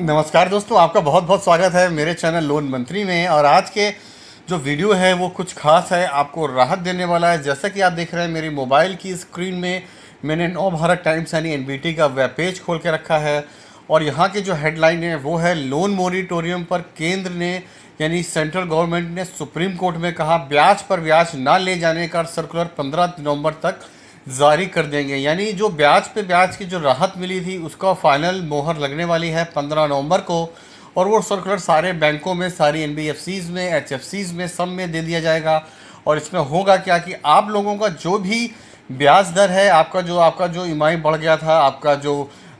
नमस्कार दोस्तों आपका बहुत बहुत स्वागत है मेरे चैनल लोन मंत्री में और आज के जो वीडियो है वो कुछ खास है आपको राहत देने वाला है जैसा कि आप देख रहे हैं मेरी मोबाइल की स्क्रीन में मैंने नव भारत टाइम्स यानी एन का वेब पेज खोल के रखा है और यहाँ के जो हेडलाइन है वो है लोन मोरिटोरियम पर केंद्र ने यानी सेंट्रल गवर्नमेंट ने सुप्रीम कोर्ट में कहा ब्याज पर ब्याज ना ले जाने का सर्कुलर पंद्रह नवम्बर तक जारी कर देंगे यानी जो ब्याज पे ब्याज की जो राहत मिली थी उसका फाइनल मोहर लगने वाली है पंद्रह नवंबर को और वो सर्कुलर सारे बैंकों में सारी एन में एच में सब में दे दिया जाएगा और इसमें होगा क्या कि आप लोगों का जो भी ब्याज दर है आपका जो आपका जो ई e बढ़ गया था आपका जो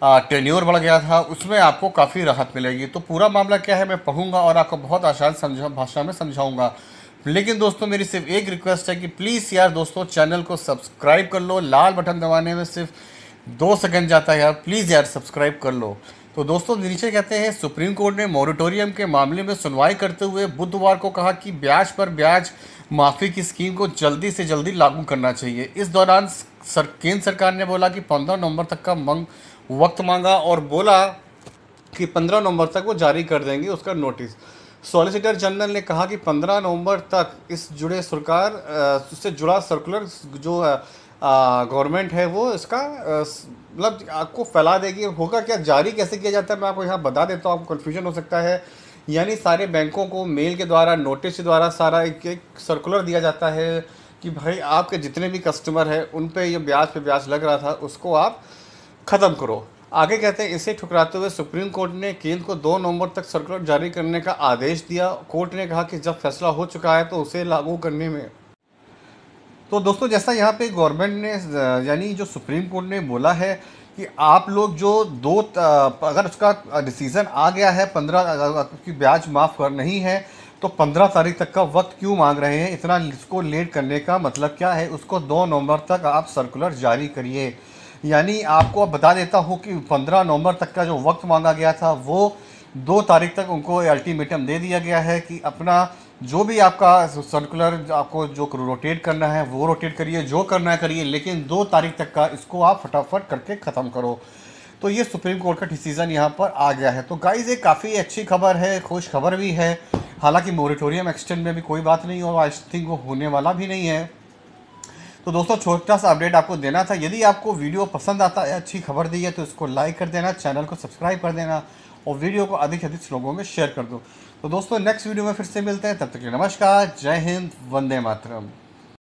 टेन्योर बढ़ गया था उसमें आपको काफ़ी राहत मिलेगी तो पूरा मामला क्या है मैं पढ़ूंगा और आपको बहुत आसान समझा भाषा में समझाऊंगा लेकिन दोस्तों मेरी सिर्फ एक रिक्वेस्ट है कि प्लीज़ यार दोस्तों चैनल को सब्सक्राइब कर लो लाल बटन दबाने में सिर्फ दो सेकंड जाता है यार प्लीज़ यार सब्सक्राइब कर लो तो दोस्तों नीचे कहते हैं सुप्रीम कोर्ट ने मॉरिटोरियम के मामले में सुनवाई करते हुए बुधवार को कहा कि ब्याज पर ब्याज माफ़ी की स्कीम को जल्दी से जल्दी लागू करना चाहिए इस दौरान सर केंद्र सरकार ने बोला कि पंद्रह नवंबर तक का मंग वक्त मांगा और बोला कि पंद्रह नवंबर तक वो जारी कर देंगे उसका नोटिस सॉलिसिटर जनरल ने कहा कि 15 नवंबर तक इस जुड़े सरकार उससे जुड़ा सर्कुलर जो गवर्नमेंट है वो इसका मतलब आपको फैला देगी होगा क्या जारी कैसे किया जाता है मैं आपको यहाँ बता देता हूँ आपको कन्फ्यूजन हो सकता है यानी सारे बैंकों को मेल के द्वारा नोटिस के द्वारा सारा एक, एक सर्कुलर दिया जाता है कि भाई आपके जितने भी कस्टमर हैं उन पर ये ब्याज पे ब्याज लग रहा था उसको आप ख़त्म करो आगे कहते हैं इसे ठुकराते हुए सुप्रीम कोर्ट ने केंद्र को दो नवंबर तक सर्कुलर जारी करने का आदेश दिया कोर्ट ने कहा कि जब फैसला हो चुका है तो उसे लागू करने में तो दोस्तों जैसा यहाँ पे गवर्नमेंट ने यानी जो सुप्रीम कोर्ट ने बोला है कि आप लोग जो दो अगर उसका डिसीज़न आ गया है पंद्रह की ब्याज माफ़ कर नहीं है तो पंद्रह तारीख तक का वक्त क्यों मांग रहे हैं इतना इसको लेट करने का मतलब क्या है उसको दो नवंबर तक आप सर्कुलर जारी करिए यानी आपको अब बता देता हूँ कि पंद्रह नवंबर तक का जो वक्त मांगा गया था वो दो तारीख तक उनको अल्टीमेटम दे दिया गया है कि अपना जो भी आपका सर्कुलर आपको जो रोटेट करना है वो रोटेट करिए जो करना है करिए लेकिन दो तारीख तक का इसको आप फटाफट करके ख़त्म करो तो ये सुप्रीम कोर्ट का डिसीज़न यहाँ पर आ गया है तो गाइज ये काफ़ी अच्छी खबर है खुश खबर भी है हालांकि मोरिटोरियम एक्सटेंड में भी कोई बात नहीं और आई थिंक वो होने वाला भी नहीं है तो दोस्तों छोटा सा अपडेट आपको देना था यदि आपको वीडियो पसंद आता है अच्छी खबर दी है तो इसको लाइक कर देना चैनल को सब्सक्राइब कर देना और वीडियो को अधिक से अधिक लोगों में शेयर कर दो तो दोस्तों नेक्स्ट वीडियो में फिर से मिलते हैं तब तक के नमस्कार जय हिंद वंदे मातरम